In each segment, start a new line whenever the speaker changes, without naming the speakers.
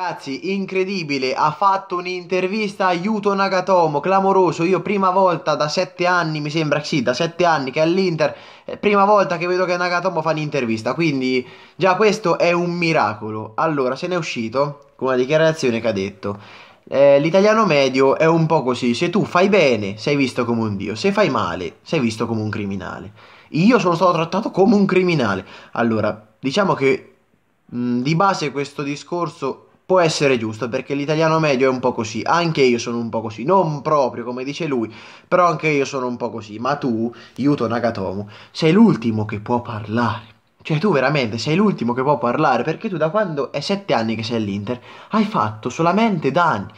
Ragazzi, incredibile, ha fatto un'intervista a Yuto Nagatomo, clamoroso, io prima volta da sette anni, mi sembra, sì, da sette anni che è all'Inter, eh, prima volta che vedo che Nagatomo fa un'intervista, quindi già questo è un miracolo. Allora, se n'è uscito con una dichiarazione che ha detto, eh, l'italiano medio è un po' così, se tu fai bene sei visto come un dio, se fai male sei visto come un criminale. Io sono stato trattato come un criminale. Allora, diciamo che mh, di base questo discorso può essere giusto perché l'italiano medio è un po' così, anche io sono un po' così, non proprio come dice lui, però anche io sono un po' così, ma tu, Yuto Nagatomo, sei l'ultimo che può parlare. Cioè tu veramente sei l'ultimo che può parlare perché tu da quando è sette anni che sei all'Inter hai fatto solamente danni,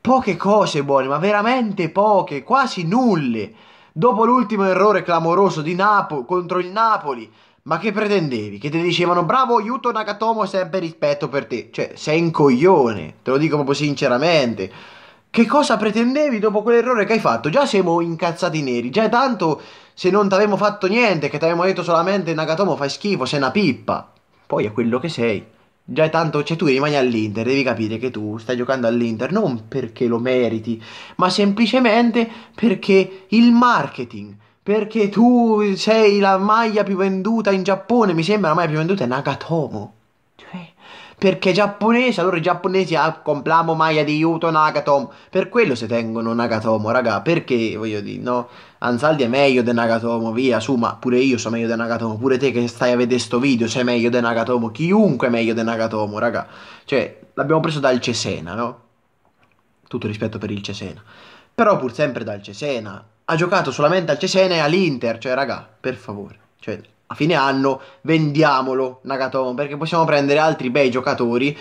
poche cose buone, ma veramente poche, quasi nulle. Dopo l'ultimo errore clamoroso di Napo- contro il Napoli, ma che pretendevi? Che ti dicevano bravo Yuto Nakatomo sempre rispetto per te? Cioè, sei un coglione, te lo dico proprio sinceramente. Che cosa pretendevi dopo quell'errore che hai fatto? Già siamo incazzati neri, già è tanto se non ti avevamo fatto niente, che ti avevamo detto solamente Nakatomo fai schifo, sei una pippa. Poi è quello che sei. Già è tanto, cioè tu rimani all'Inter, devi capire che tu stai giocando all'Inter non perché lo meriti, ma semplicemente perché il marketing perché tu sei la maglia più venduta in Giappone, mi sembra la maglia più venduta è Nagatomo. Cioè, perché giapponese, allora i giapponesi ah, compriamo maglia di Yuto Nagatomo. Per quello si tengono Nagatomo, raga, perché voglio dire, no? Ansaldi è meglio di Nagatomo, via, su, ma pure io sono meglio di Nagatomo, pure te che stai a vedere sto video sei meglio di Nagatomo, chiunque è meglio di Nagatomo, raga. Cioè, l'abbiamo preso dal Cesena, no? Tutto rispetto per il Cesena. Però pur sempre dal Cesena, ha giocato solamente al Cesena e all'Inter, cioè raga, per favore, cioè, a fine anno vendiamolo Nagatomo, perché possiamo prendere altri bei giocatori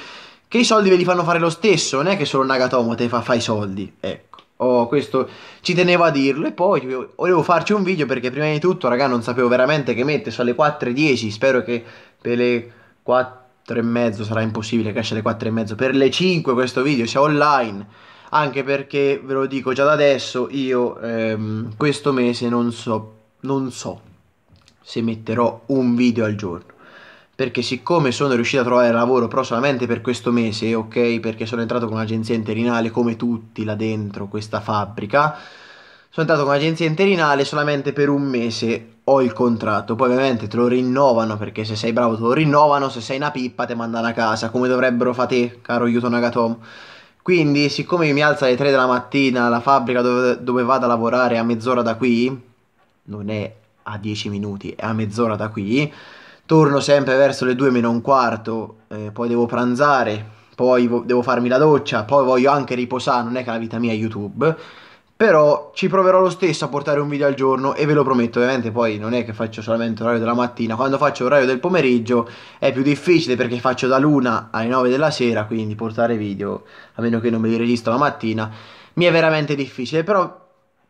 che i soldi ve li fanno fare lo stesso, non è che solo Nagatomo te fa, fa i soldi, ecco. Oh, questo ci tenevo a dirlo e poi volevo farci un video perché prima di tutto, raga, non sapevo veramente che mette, sono le 4.10, spero che per le 4 e mezzo sarà impossibile che esce alle 4 e mezzo, per le 5 questo video sia online anche perché ve lo dico già da adesso io ehm, questo mese non so non so se metterò un video al giorno perché siccome sono riuscito a trovare lavoro però solamente per questo mese ok perché sono entrato con un'agenzia interinale come tutti là dentro questa fabbrica sono entrato con un'agenzia interinale solamente per un mese ho il contratto poi ovviamente te lo rinnovano perché se sei bravo te lo rinnovano se sei una pippa te mandano a casa come dovrebbero fare te caro Yuto Nagatomo quindi, siccome mi alza alle 3 della mattina, la fabbrica dove, dove vado a lavorare è a mezz'ora da qui, non è a 10 minuti, è a mezz'ora da qui, torno sempre verso le 2 meno un quarto, eh, poi devo pranzare, poi vo- devo farmi la doccia, poi voglio anche riposare, non è che la vita mia è YouTube però ci proverò lo stesso a portare un video al giorno e ve lo prometto, ovviamente poi non è che faccio solamente orario della mattina, quando faccio orario del pomeriggio è più difficile perché faccio da luna alle 9 della sera, quindi portare video, a meno che non me li registro la mattina, mi è veramente difficile, però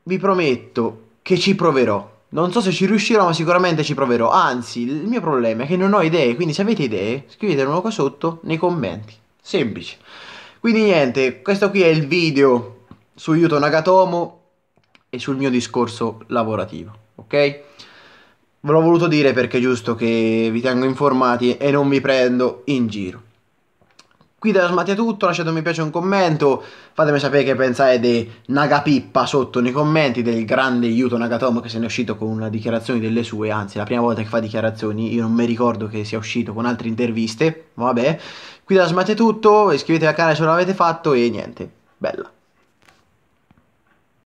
vi prometto che ci proverò. Non so se ci riuscirò, ma sicuramente ci proverò. Anzi, il mio problema è che non ho idee, quindi se avete idee, scrivetemelo qua sotto nei commenti. Semplice. Quindi niente, questo qui è il video su Yuto Nagatomo e sul mio discorso lavorativo, ok? Ve l'ho voluto dire perché è giusto che vi tengo informati e non vi prendo in giro. Qui da Smati è tutto, lasciate un mi piace un commento, fatemi sapere che pensate di Nagapippa sotto nei commenti, del grande Yuto Nagatomo che se ne è uscito con una dichiarazione delle sue, anzi la prima volta che fa dichiarazioni, io non mi ricordo che sia uscito con altre interviste, vabbè. Qui da Smati è tutto, iscrivetevi al canale se non l'avete fatto e niente, bella.